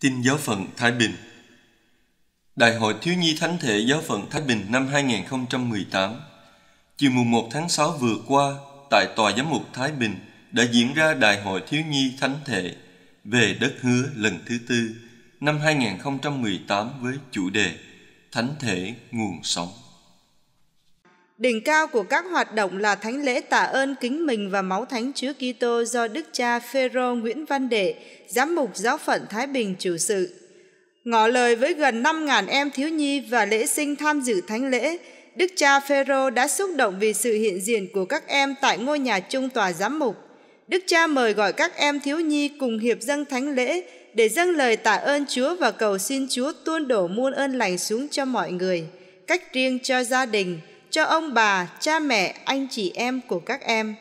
Tin giáo phận Thái Bình Đại hội Thiếu nhi Thánh thể giáo phận Thái Bình năm 2018 Chiều mùng 1 tháng 6 vừa qua, tại Tòa Giám mục Thái Bình đã diễn ra Đại hội Thiếu nhi Thánh thể về đất hứa lần thứ tư năm 2018 với chủ đề Thánh thể nguồn sống. Đỉnh cao của các hoạt động là thánh lễ tạ ơn kính mình và máu thánh Chúa Kitô do Đức Cha Phêrô Nguyễn Văn Đệ, giám mục giáo phận Thái Bình chủ sự. Ngỏ lời với gần 5.000 em thiếu nhi và lễ sinh tham dự thánh lễ, Đức cha Phêrô đã xúc động vì sự hiện diện của các em tại ngôi nhà trung tòa giám mục. Đức cha mời gọi các em thiếu nhi cùng hiệp dâng thánh lễ để dâng lời tạ ơn Chúa và cầu xin Chúa tuôn đổ muôn ơn lành xuống cho mọi người, cách riêng cho gia đình, cho ông bà, cha mẹ, anh chị em của các em.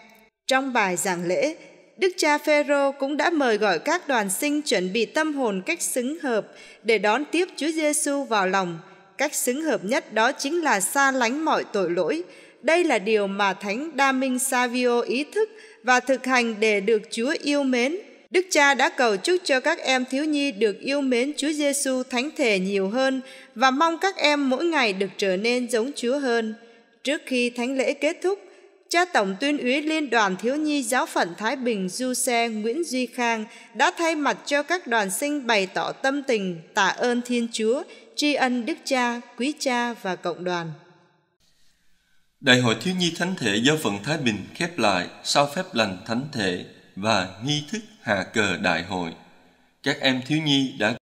Trong bài giảng lễ, Đức cha Phêrô cũng đã mời gọi các đoàn sinh chuẩn bị tâm hồn cách xứng hợp để đón tiếp Chúa Giêsu vào lòng. Cách xứng hợp nhất đó chính là xa lánh mọi tội lỗi. Đây là điều mà Thánh Đa Minh Savio ý thức và thực hành để được Chúa yêu mến. Đức cha đã cầu chúc cho các em thiếu nhi được yêu mến Chúa Giêsu thánh thể nhiều hơn và mong các em mỗi ngày được trở nên giống Chúa hơn. Trước khi thánh lễ kết thúc, cha tổng tuyên úy Liên đoàn Thiếu nhi Giáo phận Thái Bình Du Xe Nguyễn Duy Khang đã thay mặt cho các đoàn sinh bày tỏ tâm tình tạ ơn Thiên Chúa, tri ân Đức Cha, Quý Cha và Cộng đoàn. Đại hội Thiếu nhi Thánh thể Giáo phận Thái Bình khép lại sau phép lành Thánh thể và nghi thức hạ cờ đại hội. Các em thiếu nhi đã